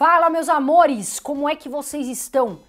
Fala, meus amores, como é que vocês estão?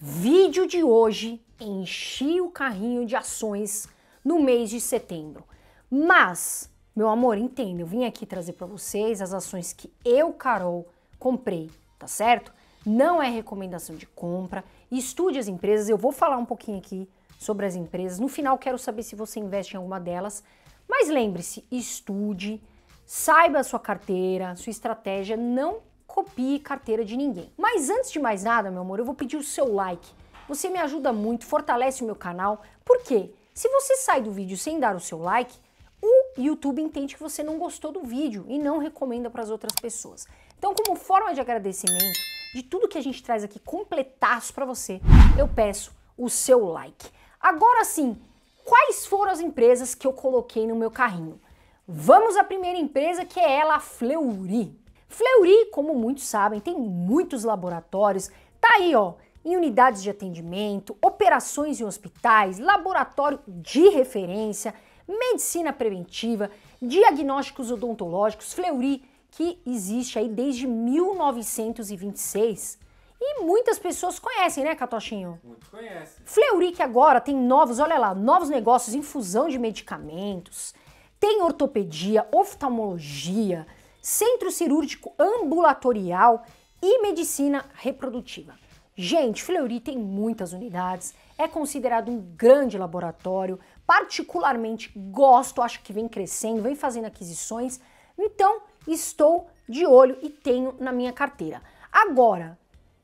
Vídeo de hoje, enchi o carrinho de ações no mês de setembro. Mas, meu amor, entenda, eu vim aqui trazer para vocês as ações que eu, Carol, comprei, tá certo? Não é recomendação de compra, estude as empresas, eu vou falar um pouquinho aqui sobre as empresas. No final, quero saber se você investe em alguma delas, mas lembre-se, estude, saiba a sua carteira, sua estratégia, não copie carteira de ninguém. Mas antes de mais nada, meu amor, eu vou pedir o seu like. Você me ajuda muito, fortalece o meu canal. Por quê? Se você sai do vídeo sem dar o seu like, o YouTube entende que você não gostou do vídeo e não recomenda para as outras pessoas. Então, como forma de agradecimento de tudo que a gente traz aqui completaço para você, eu peço o seu like. Agora sim, quais foram as empresas que eu coloquei no meu carrinho? Vamos à primeira empresa que é ela, a Fleury. Fleury, como muitos sabem, tem muitos laboratórios, tá aí ó, em unidades de atendimento, operações em hospitais, laboratório de referência, medicina preventiva, diagnósticos odontológicos, Fleury, que existe aí desde 1926. E muitas pessoas conhecem, né, Catochinho? Muitos conhecem. Fleury que agora tem novos, olha lá, novos negócios, infusão de medicamentos, tem ortopedia, oftalmologia, centro cirúrgico ambulatorial e medicina reprodutiva. Gente, Fleury tem muitas unidades, é considerado um grande laboratório, particularmente gosto, acho que vem crescendo, vem fazendo aquisições, então estou de olho e tenho na minha carteira. Agora,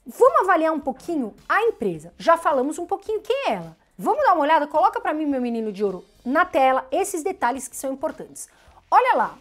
vamos avaliar um pouquinho a empresa. Já falamos um pouquinho quem é ela. Vamos dar uma olhada, coloca para mim meu menino de ouro na tela esses detalhes que são importantes. Olha lá,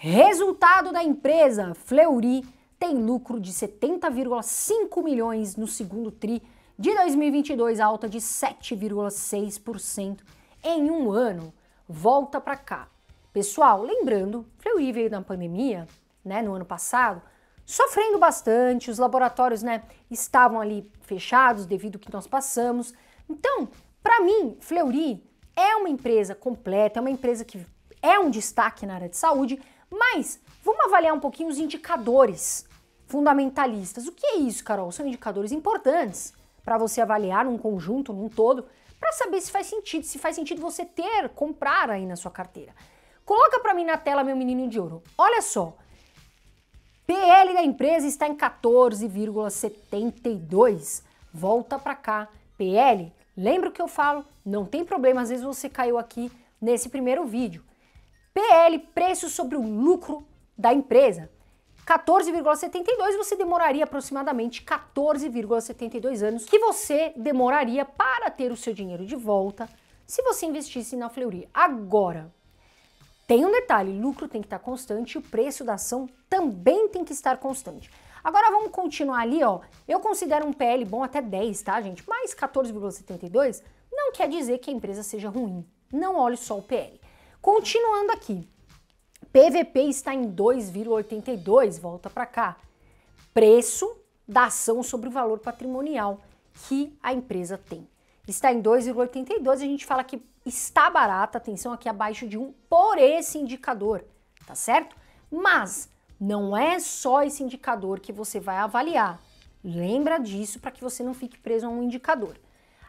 Resultado da empresa: Fleury tem lucro de 70,5 milhões no segundo tri de 2022, alta de 7,6% em um ano. Volta para cá. Pessoal, lembrando, Fleury veio na pandemia, né, no ano passado, sofrendo bastante, os laboratórios, né, estavam ali fechados devido ao que nós passamos. Então, para mim, Fleury é uma empresa completa, é uma empresa que é um destaque na área de saúde, mas vamos avaliar um pouquinho os indicadores fundamentalistas. O que é isso, Carol? São indicadores importantes para você avaliar num conjunto, num todo, para saber se faz sentido, se faz sentido você ter, comprar aí na sua carteira. Coloca para mim na tela, meu menino de ouro. Olha só. PL da empresa está em 14,72. Volta para cá. PL, lembra o que eu falo? Não tem problema, às vezes você caiu aqui nesse primeiro vídeo. PL, preço sobre o lucro da empresa. 14,72 você demoraria aproximadamente 14,72 anos que você demoraria para ter o seu dinheiro de volta se você investisse na Fleury. Agora, tem um detalhe, lucro tem que estar constante e o preço da ação também tem que estar constante. Agora vamos continuar ali, ó. Eu considero um PL bom até 10, tá, gente? Mas 14,72 não quer dizer que a empresa seja ruim. Não olhe só o PL. Continuando aqui, PVP está em 2,82, volta para cá. Preço da ação sobre o valor patrimonial que a empresa tem. Está em 2,82, a gente fala que está barata, atenção aqui abaixo de 1 por esse indicador, tá certo? Mas não é só esse indicador que você vai avaliar. Lembra disso para que você não fique preso a um indicador.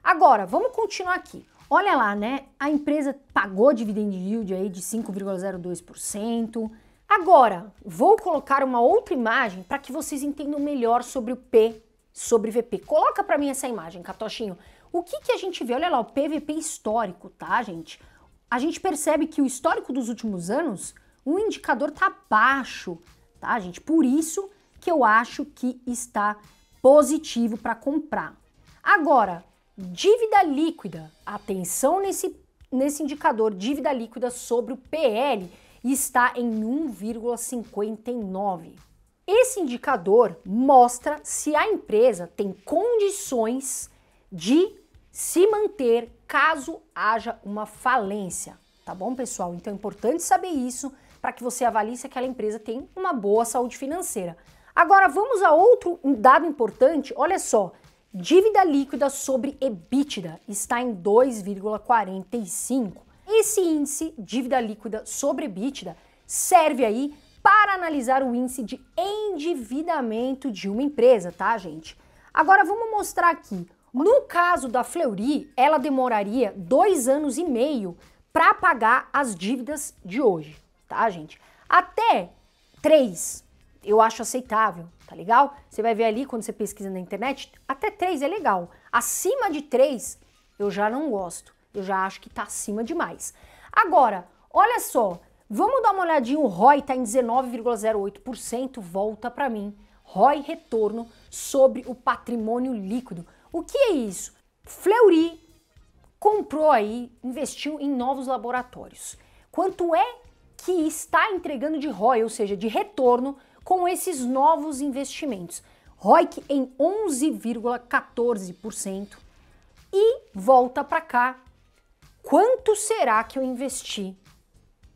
Agora, vamos continuar aqui. Olha lá, né? A empresa pagou dividend yield aí de 5,02%. Agora, vou colocar uma outra imagem para que vocês entendam melhor sobre o P sobre VP. Coloca para mim essa imagem, Catochinho. O que, que a gente vê? Olha lá, o PVP histórico, tá, gente? A gente percebe que o histórico dos últimos anos, o indicador tá baixo, tá, gente? Por isso que eu acho que está positivo para comprar. Agora, Dívida líquida. Atenção nesse, nesse indicador, dívida líquida sobre o PL está em 1,59. Esse indicador mostra se a empresa tem condições de se manter caso haja uma falência, tá bom, pessoal? Então é importante saber isso para que você avalie se aquela empresa tem uma boa saúde financeira. Agora vamos a outro dado importante, olha só, Dívida líquida sobre EBITDA está em 2,45. Esse índice, dívida líquida sobre EBITDA, serve aí para analisar o índice de endividamento de uma empresa, tá, gente? Agora vamos mostrar aqui. No caso da Fleury, ela demoraria dois anos e meio para pagar as dívidas de hoje, tá, gente? Até três, eu acho aceitável, tá legal? Você vai ver ali quando você pesquisa na internet, até 3 é legal. Acima de 3, eu já não gosto. Eu já acho que tá acima demais. Agora, olha só, vamos dar uma olhadinha, o ROI tá em 19,08%, volta para mim. ROI retorno sobre o patrimônio líquido. O que é isso? Fleury comprou aí, investiu em novos laboratórios. Quanto é que está entregando de ROI, ou seja, de retorno com esses novos investimentos. ROIC em 11,14% e volta para cá. Quanto será que eu investi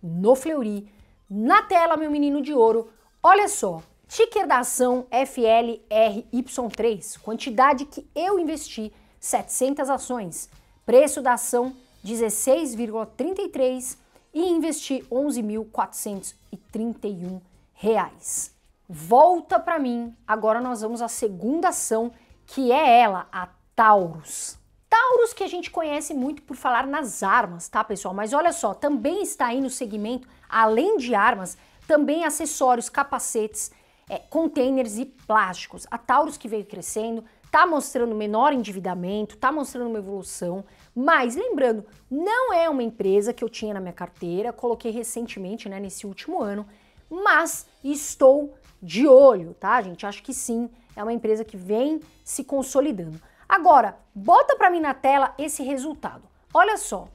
no Fleury? Na tela, meu menino de ouro, olha só. Ticker da ação FLRY3, quantidade que eu investi, 700 ações. Preço da ação 16,33 e investi 11.431 reais volta para mim. Agora nós vamos à segunda ação, que é ela, a Taurus. Taurus que a gente conhece muito por falar nas armas, tá, pessoal? Mas olha só, também está aí no segmento, além de armas, também acessórios, capacetes, é, containers e plásticos. A Taurus que veio crescendo, tá mostrando menor endividamento, tá mostrando uma evolução, mas lembrando, não é uma empresa que eu tinha na minha carteira, coloquei recentemente, né, nesse último ano, mas estou de olho, tá, gente? Acho que sim, é uma empresa que vem se consolidando. Agora, bota para mim na tela esse resultado. Olha só.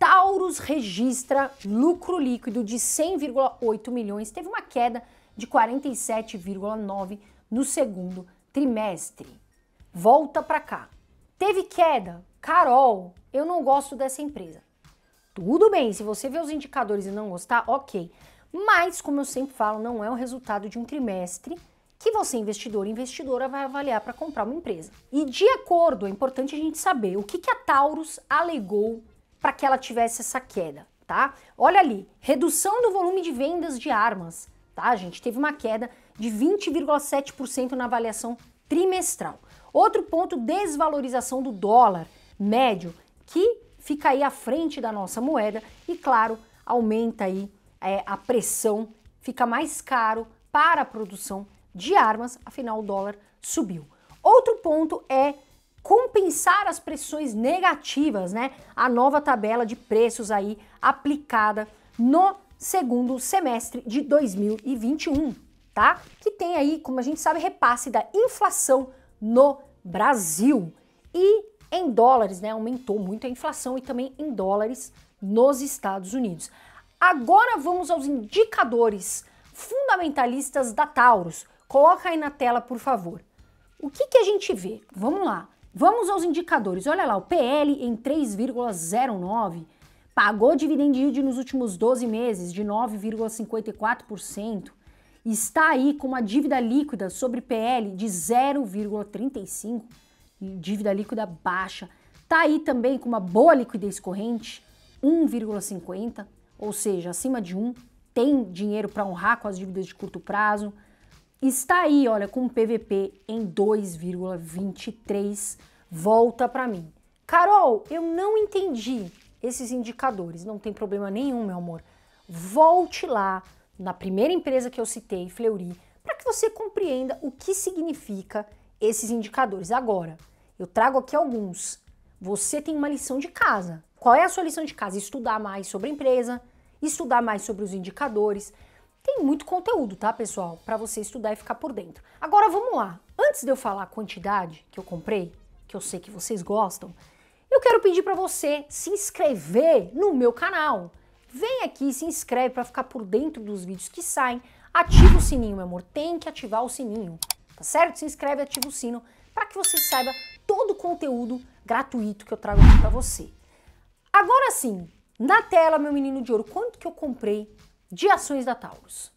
Taurus registra lucro líquido de 100,8 milhões, teve uma queda de 47,9 no segundo trimestre. Volta para cá. Teve queda. Carol, eu não gosto dessa empresa. Tudo bem, se você vê os indicadores e não gostar, OK. Mas, como eu sempre falo, não é o resultado de um trimestre que você, investidor e investidora, vai avaliar para comprar uma empresa. E de acordo, é importante a gente saber o que, que a Taurus alegou para que ela tivesse essa queda, tá? Olha ali, redução do volume de vendas de armas, tá? A gente teve uma queda de 20,7% na avaliação trimestral. Outro ponto, desvalorização do dólar médio, que fica aí à frente da nossa moeda e, claro, aumenta aí é, a pressão, fica mais caro para a produção de armas, afinal o dólar subiu. Outro ponto é compensar as pressões negativas, né? A nova tabela de preços aí aplicada no segundo semestre de 2021, tá? Que tem aí, como a gente sabe, repasse da inflação no Brasil e em dólares, né? Aumentou muito a inflação e também em dólares nos Estados Unidos. Agora vamos aos indicadores fundamentalistas da Taurus. Coloca aí na tela, por favor. O que, que a gente vê? Vamos lá. Vamos aos indicadores. Olha lá, o PL em 3,09 pagou dividend yield nos últimos 12 meses de 9,54%. Está aí com uma dívida líquida sobre PL de 0,35, dívida líquida baixa. Está aí também com uma boa liquidez corrente, 1,50 ou seja, acima de um, tem dinheiro para honrar com as dívidas de curto prazo. Está aí, olha, com o PVP em 2,23, volta para mim. Carol, eu não entendi esses indicadores, não tem problema nenhum, meu amor. Volte lá na primeira empresa que eu citei, Fleury, para que você compreenda o que significa esses indicadores. Agora, eu trago aqui alguns. Você tem uma lição de casa. Qual é a sua lição de casa? Estudar mais sobre a empresa, estudar mais sobre os indicadores. Tem muito conteúdo, tá, pessoal, para você estudar e ficar por dentro. Agora vamos lá. Antes de eu falar a quantidade que eu comprei, que eu sei que vocês gostam, eu quero pedir para você se inscrever no meu canal. Vem aqui, se inscreve para ficar por dentro dos vídeos que saem. Ativa o sininho, meu amor. Tem que ativar o sininho, tá certo? Se inscreve, ativa o sino para que você saiba todo o conteúdo gratuito que eu trago aqui para você. Agora sim, na tela, meu menino de ouro, quanto que eu comprei de ações da Taurus?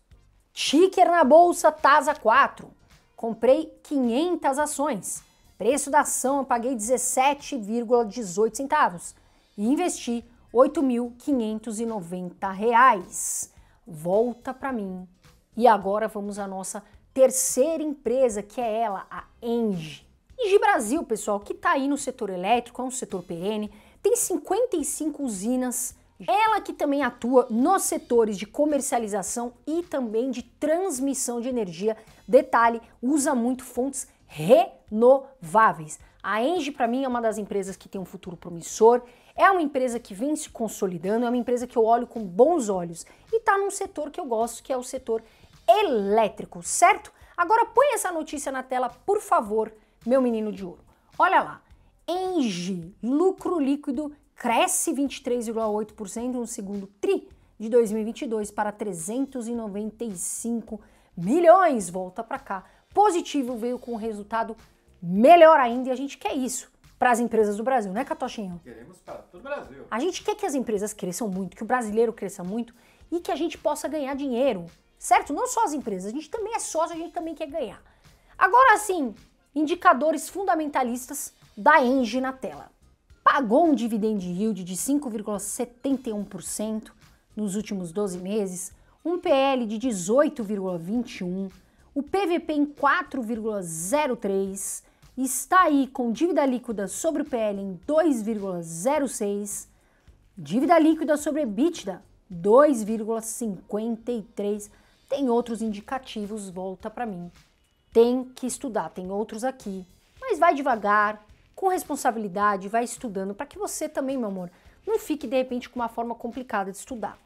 Ticker na bolsa Tasa 4. Comprei 500 ações. Preço da ação eu paguei 17,18 centavos e investi R$ 8.590. Volta para mim. E agora vamos à nossa terceira empresa, que é ela, a Engie. Engie Brasil, pessoal, que está aí no setor elétrico, é um setor perene, tem 55 usinas. Ela que também atua nos setores de comercialização e também de transmissão de energia. Detalhe, usa muito fontes renováveis. A Engie, para mim, é uma das empresas que tem um futuro promissor, é uma empresa que vem se consolidando, é uma empresa que eu olho com bons olhos e está num setor que eu gosto, que é o setor elétrico, certo? Agora põe essa notícia na tela, por favor, meu menino de ouro. Olha lá, Engie, lucro líquido, cresce 23,8% no segundo TRI de 2022 para 395 milhões. Volta para cá. Positivo veio com um resultado melhor ainda e a gente quer isso para as empresas do Brasil, né, Catochinho? Queremos para todo o Brasil. A gente quer que as empresas cresçam muito, que o brasileiro cresça muito e que a gente possa ganhar dinheiro, certo? Não só as empresas, a gente também é sócio, a gente também quer ganhar. Agora sim, indicadores fundamentalistas da Engie na tela. Pagou um dividend yield de 5,71% nos últimos 12 meses, um PL de 18,21, o PVP em 4,03, está aí com dívida líquida sobre o PL em 2,06, dívida líquida sobre EBITDA 2,53. Tem outros indicativos, volta para mim. Tem que estudar, tem outros aqui. Mas vai devagar, com responsabilidade, vai estudando, para que você também, meu amor, não fique de repente com uma forma complicada de estudar.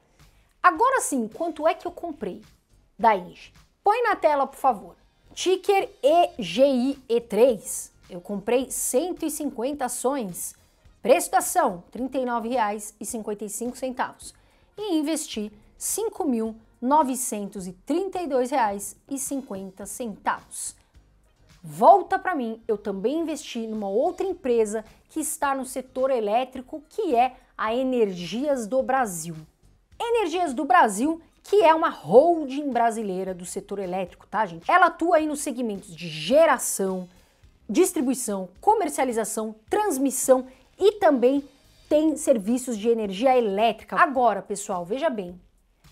Agora sim, quanto é que eu comprei da Inge? Põe na tela, por favor. Ticker EGIE3. Eu comprei 150 ações. Preço da ação, R$ 39,55. E investi R$ 5.932,50. Volta para mim, eu também investi numa outra empresa que está no setor elétrico, que é a Energias do Brasil. Energias do Brasil, que é uma holding brasileira do setor elétrico, tá, gente? Ela atua aí nos segmentos de geração, distribuição, comercialização, transmissão e também tem serviços de energia elétrica. Agora, pessoal, veja bem,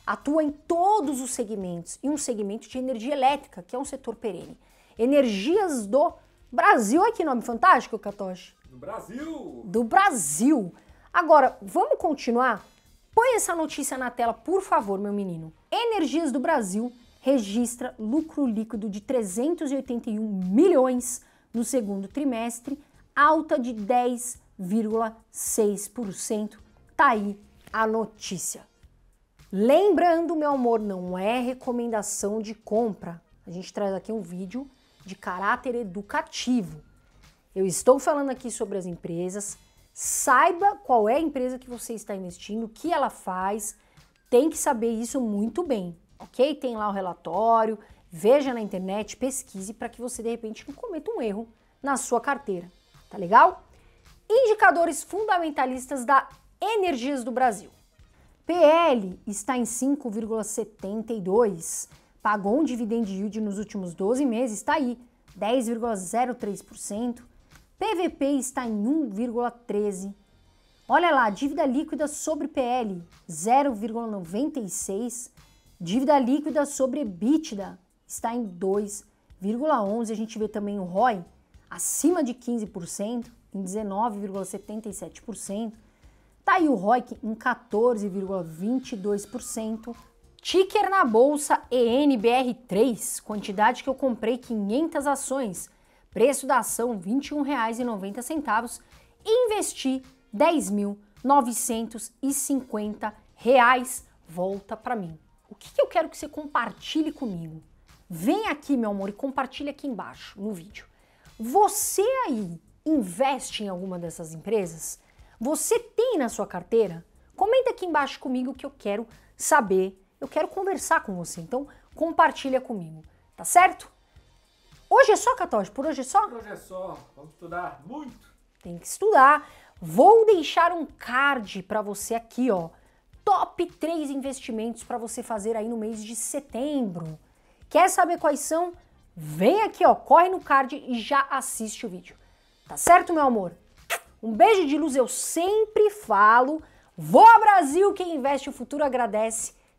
atua em todos os segmentos e um segmento de energia elétrica, que é um setor perene. Energias do Brasil. Olha que nome fantástico, Katoshi. Do Brasil! Do Brasil! Agora, vamos continuar? Põe essa notícia na tela, por favor, meu menino. Energias do Brasil registra lucro líquido de 381 milhões no segundo trimestre, alta de 10,6%. Tá aí a notícia. Lembrando, meu amor, não é recomendação de compra. A gente traz aqui um vídeo de caráter educativo. Eu estou falando aqui sobre as empresas. Saiba qual é a empresa que você está investindo, o que ela faz. Tem que saber isso muito bem, ok? Tem lá o relatório, veja na internet, pesquise para que você de repente não cometa um erro na sua carteira, tá legal? Indicadores fundamentalistas da Energias do Brasil. PL está em 5,72 pagou um dividend yield nos últimos 12 meses está aí, 10,03%. PVP está em 1,13%. Olha lá, dívida líquida sobre PL, 0,96%. Dívida líquida sobre EBITDA está em 2,11%. A gente vê também o ROI acima de 15%, em 19,77%. Está aí o ROIC em 14,22%. Ticker na bolsa ENBR3, quantidade que eu comprei 500 ações, preço da ação R$ 21,90, investi R$ 10.950, volta para mim. O que, que eu quero que você compartilhe comigo? Vem aqui, meu amor, e compartilha aqui embaixo no vídeo. Você aí investe em alguma dessas empresas? Você tem na sua carteira? Comenta aqui embaixo comigo que eu quero saber eu quero conversar com você. Então, compartilha comigo, tá certo? Hoje é só, Catoche? Por hoje é só? Por hoje é só. Vamos estudar muito. Tem que estudar. Vou deixar um card para você aqui, ó. Top 3 investimentos para você fazer aí no mês de setembro. Quer saber quais são? Vem aqui, ó, corre no card e já assiste o vídeo. Tá certo, meu amor? Um beijo de luz, eu sempre falo. Vou ao Brasil, quem investe o futuro agradece.